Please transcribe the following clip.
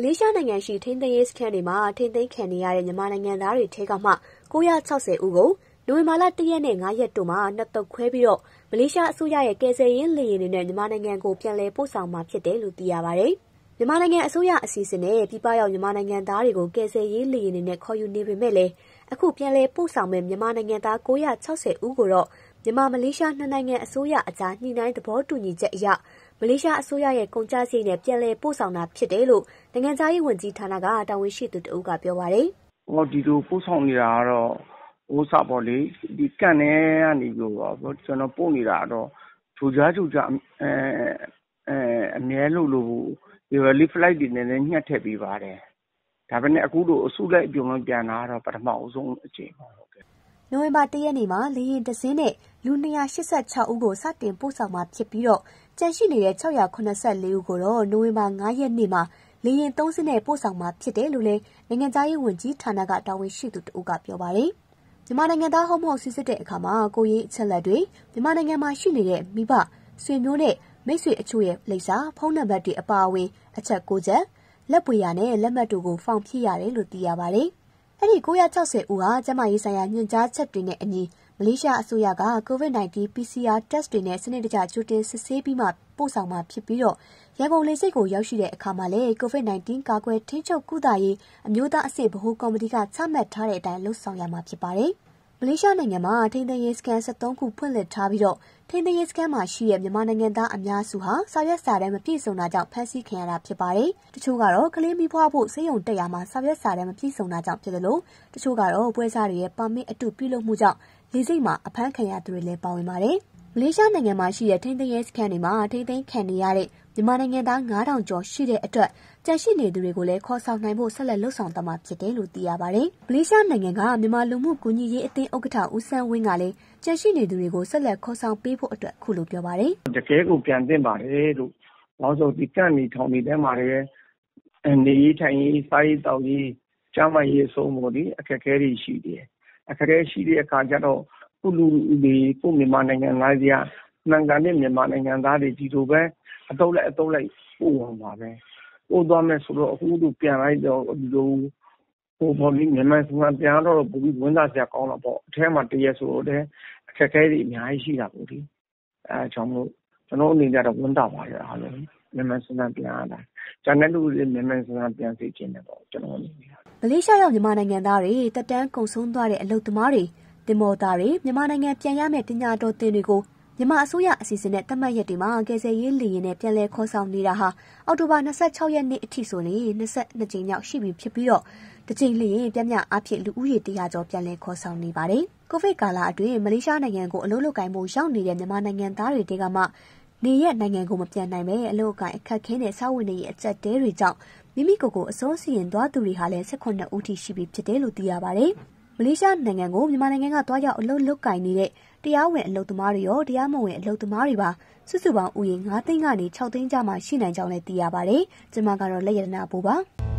မလေးရှားနိုင်ငံရှိထိန်းသိမ်းရေးစခန်းတွေမှာထိန်းသိမ်းခံနေရတဲ့မြန်မာနိုင်ငံသားတွေထဲကမှ960ဦးကိုနိုဝင်ဘာလ1ရက်နဲ့5ရက်တို့မှာနှစ်တုပ်ခွဲပြီးတော့မလေးရှားအစိုးရရဲ့ကယ်ဆယ်ရေးလေယာဉ်တွေနဲ့မြန်မာနိုင်ငံကိုပြန်လည်ပို့ဆောင်မှာဖြစ်တယ်လို့သိရပါဗျ။မြန်မာနိုင်ငံအစိုးရအစီအစဉ်နဲ့ပြည်ပရောက်မြန်မာနိုင်ငံသားတွေကိုကယ်ဆယ်ရေးလေယာဉ်တွေနဲ့ခေါ်ယူနေပေမဲ့လည်းအခုပြန်လည်ပို့ဆောင်မဲ့မြန်မာနိုင်ငံသား960ဦးကိုတော့မြန်မာမလေးရှားနှစ်နိုင်ငံအစိုးရအကြားညှိနှိုင်းသဘောတူညီချက်အရမလေးရှားအစိုးရရဲ့ကုန်ကျစရိတ်နဲ့ပြန်လည်ပို့ဆောင်တာဖြစ်တယ်လို့နိုင်ငံသားရေးဝန်ကြီးဌာနကတာဝန်ရှိသူတဦးကပြောပါတယ်။ဟောဒီလိုပို့ဆောင်နေတာကတော့ဥစားပေါ့လေဒီကန့်နေကနေပြီးတော့ကျွန်တော်ပို့နေတာတော့ထူခြားထူခြားအဲအဲအမြဲလို့လို့ဒီ relief flight တွေနဲ့လည်းညှက်ထည့်ပေးပါတယ်။ဒါပေမဲ့အခုတို့အစုလိုက်အပြုံလုံးပြန်လာတော့ပထမအဆုံးအကြိမ်ပါဟုတ်ကဲ့နိုဝင်ဘာ၁ရက်နေ့မှာလေယာဉ်တစင်းနဲ့လူ၂၈၆ဦးကိုစတင်ပို့ဆောင်မှာဖြစ်ပြီးကျန်ရှိနေတဲ့၆၇၄ဦးကိုတော့နိုဝင်ဘာ၅ရက်နေ့မှာလေယာဉ်၃စင်းနဲ့ပို့ဆောင်မှာဖြစ်တယ်လို့လည်းနိုင်ငံခြားရေးဝန်ကြီးဌာနကတာဝန်ရှိသူတဦးကပြောပါတယ်။မြန်မာနိုင်ငံသားဟုတ်မဟုတ်စိစစ်တဲ့အခါမှာကိုယ်ရေးအချက်အလက်တွေ၊မြန်မာနိုင်ငံမှာရှိနေတဲ့မိဘ၊ဆွေမျိုးနဲ့မိတ်ဆွေအချို့ရဲ့လိပ်စာ၊ဖုန်းနံပါတ်တွေအပါအဝင်အချက်၉ချက်၊လက်ဘွေရာနဲ့လက်မှတ်တို့ကိုဖောင်ဖြည့်ရတယ်လို့သိရပါတယ်။အဲ့ဒီ960ဦးဟာကျန်းမာရေးဆိုင်ရာညွှန်ကြားချက်တွေနဲ့အညီမလေးရှားအစိုးရက COVID-19 PCR test တွေနဲ့စနစ်တကျကြိုတင်စစ်ဆေးပြီးမှပို့ဆောင်မှာဖြစ်ပြီးတော့ရန်ကုန်လေဆိပ်ကိုရောက်ရှိတဲ့အခါမှာလည်း COVID-19 ကာကွယ်ထိန်းချုပ်ကုသရေးအမျိုးသားအဆင့်ဗဟိုကော်မတီကချမှတ်ထားတဲ့အတိုင်းလှုပ်ဆောင်ရမှာဖြစ်ပါတယ်။မလေးရှားနိုင်ငံမှာထိန်းသိမ်းရေးစခန်း73ခုဖွင့်လှစ်ထားပြီးတော့ထိန်းသိမ်းရေးစခန်းမှာရှိတဲ့မြန်မာနိုင်ငံသားအများစုဟာစာရွက်စာတမ်းမပြည့်စုံတာကြောင့်ဖမ်းဆီးခံရတာဖြစ်ပါတယ်။တချို့ကတော့ကလေးမိဖွားဖို့စေယုံတက်ရမှာစာရွက်စာတမ်းမပြည့်စုံတာကြောင့်ဖြစ်တယ်လို့တချို့ကတော့ပွဲစားတွေရဲ့ပါမစ်အတူပြုလုပ်မှုကြောင့်လေစိတ်မှာအဖမ်းခံရသူတွေလည်းပါဝင်ပါတယ်။လေးရှားနိုင်ငံမှာရှိတဲ့ထိန်းသိမ်းရေးစခန်းတွေမှာထိန်းသိမ်းခံနေရတဲ့မြန်မာနိုင်ငံသား9000ကျော်ရှိတဲ့အတွက်ကြန့်ရှိနေသူတွေကိုလည်းခေါ်ဆောင်နိုင်ဖို့ဆက်လက်လှုပ်ဆောင်သွားမှာဖြစ်တယ်လို့သိရပါတယ်။မလေးရှားနိုင်ငံကမြန်မာလူမှုကူညီရေးအသင်းဥက္ကဋ္ဌဦးစန်းဝင်းကလည်းကြန့်ရှိနေသူတွေကိုဆက်လက်ခေါ်ဆောင်ပေးဖို့အတွက်ခုလိုပြောပါတယ်။တကယ်ကိုပြန်တင်ပါတယ်လို့။နောက်ဆိုဒီကန့်နေထောင်နေတဲ့မှာလည်းနေရေးထိုင်ရေးစားရေးတောက်ရေးကျန်းမာရေးအဆုံးပေါ်ဒီအခက်အခဲတွေရှိတယ်။အခက်အခဲရှိတဲ့အခါကျတော့ကိုယ့်လူတွေကိုယ့်မြန်မာနိုင်ငံသားတွေကမှန်ကန်တဲ့မြန်မာနိုင်ငံသားတွေဒီလိုပဲအတုံးလိုက်အတုံးလိုက်ပို့ဝင်ပါပဲပို့သွားမယ်ဆိုတော့အခုတို့ပြန်လိုက်တော့ဒီလိုဟိုဘော်လေးမြန်မာစံပြန်တော့ဘူဝင်းသားစရာကောင်းတော့ပေါ့အထဲမှာတရက်ဆိုတော့လည်းအခက်အခဲတွေအများကြီးရှိတာပေါ့ဒီအဲကြောင့်မို့ကျွန်တော်အနေနဲ့တော့ဝန်တာပါရအားလုံးမြန်မာစံပြန်ရတာဂျာနယ်လူတွေမြန်မာစံပြန်စီခြင်းတယ်ပေါ့ကျွန်တော်အနေနဲ့မလေးရှားရောက်မြန်မာနိုင်ငံသားတွေတက်တန်းကုန်ဆုံးသွားတဲ့အလုပ်သမားတွေတင်မောသားတွေမြန်မာနိုင်ငံပြန်ရမယ့်ပညာတော်သင်တွေကိုမြန်မာအစိုးရအစီအစဉ်နဲ့တတ်မှတ်ရက်တွေမှာကယ်ဆယ်ရေးလေယာဉ်နဲ့ပြန်လည်ခေါ်ဆောင်နေတာဟာအောက်တိုဘာ26ရက်နေ့အထိဆိုရင်22ကြိမ်မြောက်ရှိပြီဖြစ်ပြီးတော့တကြိမ်လေယာဉ်ပြမျှအဖြစ်လူဦးရေ100ကျော်ပြန်လည်ခေါ်ဆောင်နေပါတယ်။ကိုဗစ်ကာလအတွင်းမလေးရှားနိုင်ငံကိုအလုပ်လုပ်ကိုင်ဖို့ရောက်နေတဲ့မြန်မာနိုင်ငံသားတွေတဲကမှနေရနိုင်ငံကိုမပြန်နိုင်ပဲအလုပ်ကိုင်အခက်ခဲတဲ့စာဝန်တွေရဲ့အကျက်တဲတွေကြောင့်မိမိကိုယ်ကိုအဆုံးစီရင်သွားသူတွေဟာလည်း18ဦးထိရှိပြီဖြစ်တယ်လို့သိရပါတယ်။မလေးရှားနိုင်ငံကိုမြန်မာနိုင်ငံကသွားရောက်အလုပ်လုပ်ကင်နေတဲ့တရားဝင်အလုပ်သမားတွေရောတရားမဝင်အလုပ်သမားတွေပါစုစုပေါင်းဥယျာဉ်9သိန်းကနေ6သိန်းကြားမှာရှိနိုင်ကြောင်းလည်းသိရပါတယ်။ကျွန်မကတော့လက်ရတနာဘိုးပါ။